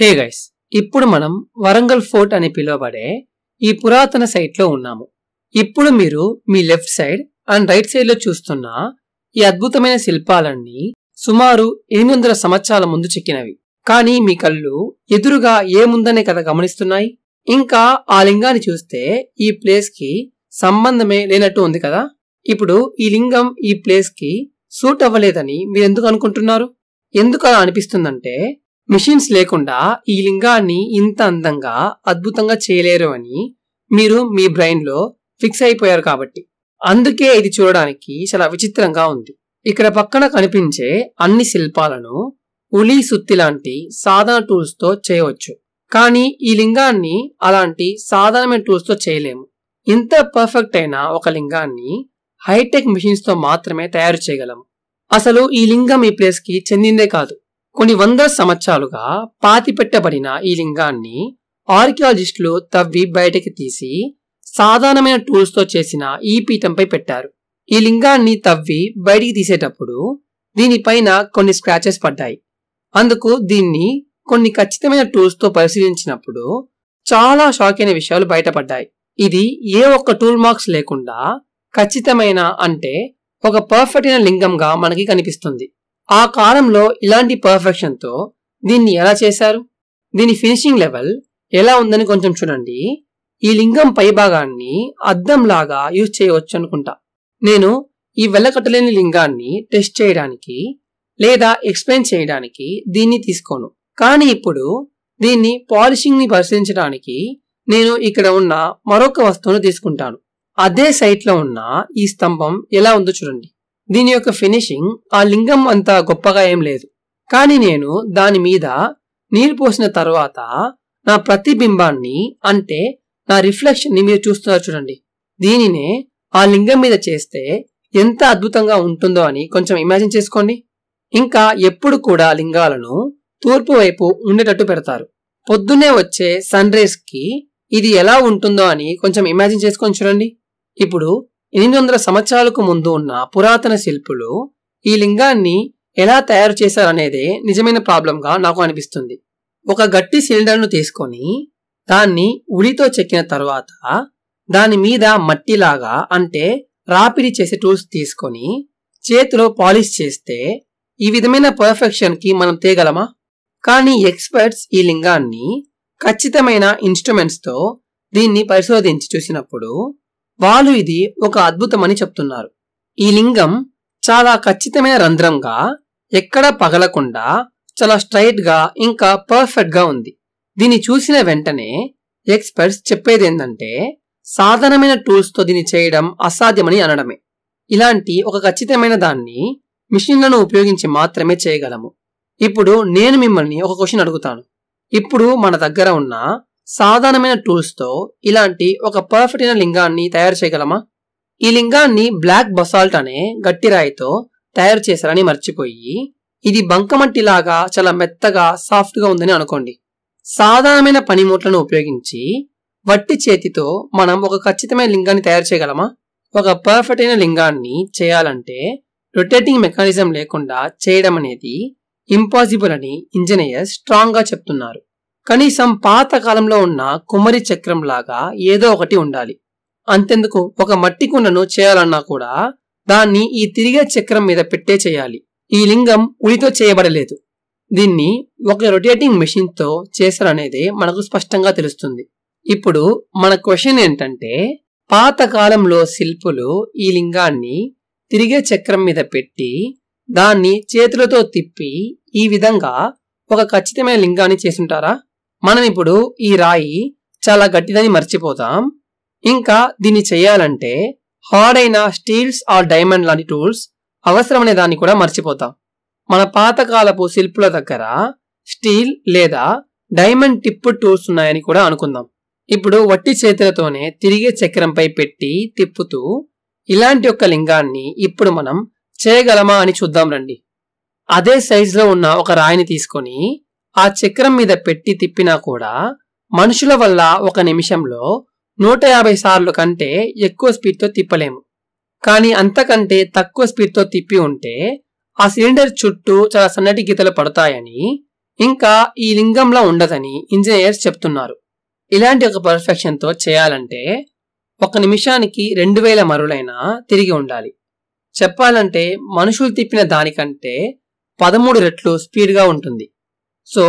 hey guys ఇప్పుడు మనం Warangal fort అని పిలువబడే ఈ పురాతన సైట్లో ఉన్నాము ఇప్పుడు మీరు మీ లెఫ్ట్ సైడ్ అండ్ రైట్ సైడ్లో చూస్తున్న ఈ అద్భుతమైన శిల్పాలన్నీ సుమారు ఎనిమిది వందల సంవత్సరాల ముందు చెక్కినవి కానీ మీ కళ్ళు ఎదురుగా ఏముందనే కథ గమనిస్తున్నాయి ఇంకా ఆ లింగాన్ని చూస్తే ఈ ప్లేస్కి సంబంధమే లేనట్టు ఉంది కదా ఇప్పుడు ఈ లింగం ఈ ప్లేస్కి సూట్ అవ్వలేదని మీరెందుకు అనుకుంటున్నారు ఎందుకు అలా అనిపిస్తుందంటే మిషన్స్ లేకుండా ఈ లింగాన్ని ఇంత అందంగా అద్భుతంగా చేయలేరు అని మీరు మీ బ్రెయిన్లో ఫిక్స్ అయిపోయారు కాబట్టి అందుకే ఇది చూడడానికి చాలా విచిత్రంగా ఉంది ఇక్కడ పక్కన కనిపించే అన్ని శిల్పాలను ఉలి సుత్తి లాంటి సాధారణ టూల్స్తో చేయవచ్చు కానీ ఈ లింగాన్ని అలాంటి సాధారణమైన టూల్స్తో చేయలేము ఇంత పర్ఫెక్ట్ అయిన ఒక లింగాన్ని హైటెక్ మిషన్స్తో మాత్రమే తయారు చేయగలము అసలు ఈ లింగం ఈ ప్లేస్కి చెందిందే కాదు కొన్ని వందల సంవత్సరాలుగా పాతిపెట్టబడిన ఈ లింగాన్ని ఆర్కియాలజిస్టులు తవ్వి బయటకి తీసి సాధారణమైన టూల్స్తో చేసిన ఈ పీఠంపై పెట్టారు ఈ లింగాన్ని తవ్వి బయటికి తీసేటప్పుడు దీనిపైన కొన్ని స్క్రాచెస్ పడ్డాయి అందుకు దీన్ని కొన్ని ఖచ్చితమైన టూల్స్తో పరిశీలించినప్పుడు చాలా షాక్ అయిన విషయాలు బయటపడ్డాయి ఇది ఏ ఒక్క టూల్ మార్క్స్ లేకుండా ఖచ్చితమైన అంటే ఒక పర్ఫెక్ట్ అయిన లింగంగా మనకి కనిపిస్తుంది ఆ కాలంలో ఇలాంటి పర్ఫెక్షన్తో దీన్ని ఎలా చేశారు దీని ఫినిషింగ్ లెవెల్ ఎలా ఉందని కొంచెం చూడండి ఈ లింగం పైభాగాన్ని అద్దంలాగా యూజ్ చేయవచ్చు అనుకుంటా నేను ఈ వెళ్ళకట్టలేని లింగాన్ని టెస్ట్ చేయడానికి లేదా ఎక్స్ప్లెయిన్ చేయడానికి దీన్ని తీసుకోను కానీ ఇప్పుడు దీన్ని పాలిషింగ్ని పరిశీలించడానికి నేను ఇక్కడ ఉన్న మరొక వస్తువును తీసుకుంటాను అదే సైట్లో ఉన్న ఈ స్తంభం ఎలా ఉందో చూడండి దీని యొక్క ఫినిషింగ్ ఆ లింగం అంత గొప్పగా ఏం లేదు కానీ నేను దాని మీద నీరు పోసిన తర్వాత నా ప్రతిబింబాన్ని అంటే నా రిఫ్లెక్షన్ని మీరు చూస్తున్నారు చూడండి దీనినే ఆ లింగం మీద చేస్తే ఎంత అద్భుతంగా ఉంటుందో అని కొంచెం ఇమాజిన్ చేసుకోండి ఇంకా ఎప్పుడు కూడా లింగాలను తూర్పు వైపు ఉండేటట్టు పెడతారు పొద్దున్నే వచ్చే సన్ కి ఇది ఎలా ఉంటుందో అని కొంచెం ఇమాజిన్ చేసుకొని చూడండి ఇప్పుడు ఎనిమిది వందల సంవత్సరాలకు ముందు ఉన్న పురాతన శిల్పులు ఈ లింగాన్ని ఎలా తయారు చేశారనేదే నిజమైన ప్రాబ్లంగా నాకు అనిపిస్తుంది ఒక గట్టి సిలిండర్ను తీసుకొని దాన్ని ఉడితో చెక్కిన తర్వాత దాని మీద మట్టిలాగా అంటే రాపిడి చేసే టూల్స్ తీసుకొని చేతిలో పాలిష్ చేస్తే ఈ విధమైన పర్ఫెక్షన్కి మనం తేగలమా కానీ ఎక్స్పర్ట్స్ ఈ లింగాన్ని ఖచ్చితమైన ఇన్స్ట్రుమెంట్స్తో దీన్ని పరిశోధించి చూసినప్పుడు వాళ్ళు ఇది ఒక అద్భుతమని చెప్తున్నారు ఈ లింగం చాలా ఖచ్చితమైన రంధ్రంగా ఎక్కడా పగలకుండా చాలా స్ట్రైట్గా ఇంకా పర్ఫెక్ట్గా ఉంది దీన్ని చూసిన వెంటనే ఎక్స్పర్ట్స్ చెప్పేది ఏంటంటే సాధారణమైన టూల్స్తో దీన్ని చేయడం అసాధ్యమని అనడమే ఇలాంటి ఒక ఖచ్చితమైన దాన్ని మిషన్లను ఉపయోగించి మాత్రమే చేయగలము ఇప్పుడు నేను మిమ్మల్ని ఒక క్వశ్చన్ అడుగుతాను ఇప్పుడు మన దగ్గర ఉన్న సాధారణమైన టూల్స్తో ఇలాంటి ఒక పర్ఫెక్ట్ అయిన లింగాన్ని తయారు చేయగలమా ఈ లింగాన్ని బ్లాక్ బసాల్ట్ అనే గట్టి రాయితో తయారు చేశారని మర్చిపోయి ఇది బంకమట్టిలాగా చాలా మెత్తగా సాఫ్ట్గా ఉందని అనుకోండి సాధారణమైన పనిముట్లను ఉపయోగించి వట్టి చేతితో మనం ఒక ఖచ్చితమైన లింగాన్ని తయారు చేయగలమా ఒక పర్ఫెక్ట్ అయిన లింగాన్ని చేయాలంటే రొటేటింగ్ మెకానిజం లేకుండా చేయడం అనేది ఇంపాసిబుల్ అని ఇంజనీయర్ స్ట్రాంగ్గా చెప్తున్నారు కనీసం పాత కాలంలో ఉన్న కుమరి చక్రం లాగా ఏదో ఒకటి ఉండాలి అంతెందుకు ఒక మట్టి కుండను చేయాలన్నా కూడా దాన్ని ఈ తిరిగే చక్రం మీద పెట్టే చేయాలి ఈ లింగం ఉడితో చేయబడలేదు దీన్ని ఒక రొటేటింగ్ మెషిన్తో చేశారనేది మనకు స్పష్టంగా తెలుస్తుంది ఇప్పుడు మన క్వశ్చన్ ఏంటంటే పాతకాలంలో శిల్పులు ఈ లింగాన్ని తిరిగే చక్రం మీద పెట్టి దాన్ని చేతులతో తిప్పి ఈ విధంగా ఒక ఖచ్చితమైన లింగాన్ని చేసుంటారా మనం ఇప్పుడు ఈ రాయి చాలా గట్టిదని మర్చిపోతాం ఇంకా దీన్ని చేయాలంటే హార్డ్ అయిన స్టీల్స్ ఆర్ డైమండ్ లాంటి టూల్స్ అవసరమనే దాన్ని కూడా మర్చిపోతాం మన పాతకాలపు శిల్పుల దగ్గర స్టీల్ లేదా డైమండ్ టిప్ టూల్స్ ఉన్నాయని కూడా అనుకుందాం ఇప్పుడు వట్టి చేతులతోనే తిరిగే చక్రంపై పెట్టి తిప్పుతూ ఇలాంటి ఒక లింగాన్ని ఇప్పుడు మనం చేయగలమా అని చూద్దాం రండి అదే సైజులో ఉన్న ఒక రాయిని తీసుకొని ఆ చక్రం మీద పెట్టి తిప్పినా కూడా మనుషుల వల్ల ఒక నిమిషంలో నూట యాభై సార్లు కంటే ఎక్కువ స్పీడ్తో తిప్పలేము కానీ అంతకంటే తక్కువ స్పీడ్తో తిప్పి ఉంటే ఆ సిలిండర్ చుట్టూ చాలా సన్నటి గీతలు పడతాయని ఇంకా ఈ లింగంలో ఉండదని ఇంజనీర్స్ చెప్తున్నారు ఇలాంటి ఒక పర్ఫెక్షన్తో చేయాలంటే ఒక నిమిషానికి రెండు వేల మరులైనా తిరిగి ఉండాలి చెప్పాలంటే మనుషులు తిప్పిన దానికంటే పదమూడు రెట్లు స్పీడ్గా ఉంటుంది సో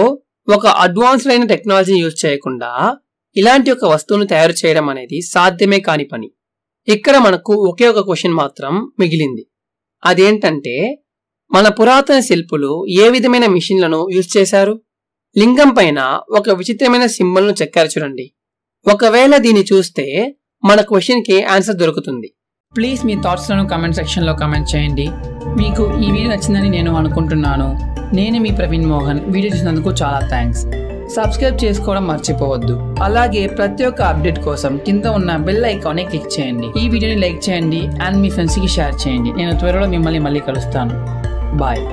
ఒక అడ్వాన్స్డ్ అయిన టెక్నాలజీని యూజ్ చేయకుండా ఇలాంటి ఒక వస్తువును తయారు చేయడం అనేది సాధ్యమే కాని పని ఇక్కడ మనకు ఒకే ఒక క్వశ్చన్ మాత్రం మిగిలింది అదేంటంటే మన పురాతన శిల్పులు ఏ విధమైన మిషన్లను యూజ్ చేశారు లింగం పైన ఒక విచిత్రమైన సింబల్ను చెక్కారు చూడండి ఒకవేళ దీన్ని చూస్తే మన క్వశ్చన్కి ఆన్సర్ దొరుకుతుంది ప్లీజ్ మీ థాట్స్లను కమెంట్ సెక్షన్లో కమెంట్ చేయండి మీకు ఈ వీడియో నచ్చిందని నేను అనుకుంటున్నాను నేను మీ ప్రవీణ్ మోహన్ వీడియో చూసినందుకు చాలా థ్యాంక్స్ సబ్స్క్రైబ్ చేసుకోవడం మర్చిపోవద్దు అలాగే ప్రతి ఒక్క అప్డేట్ కోసం కింద ఉన్న బెల్ ఐకాన్ క్లిక్ చేయండి ఈ వీడియోని లైక్ చేయండి అండ్ మీ ఫ్రెండ్స్కి షేర్ చేయండి నేను త్వరలో మిమ్మల్ని మళ్ళీ కలుస్తాను బాయ్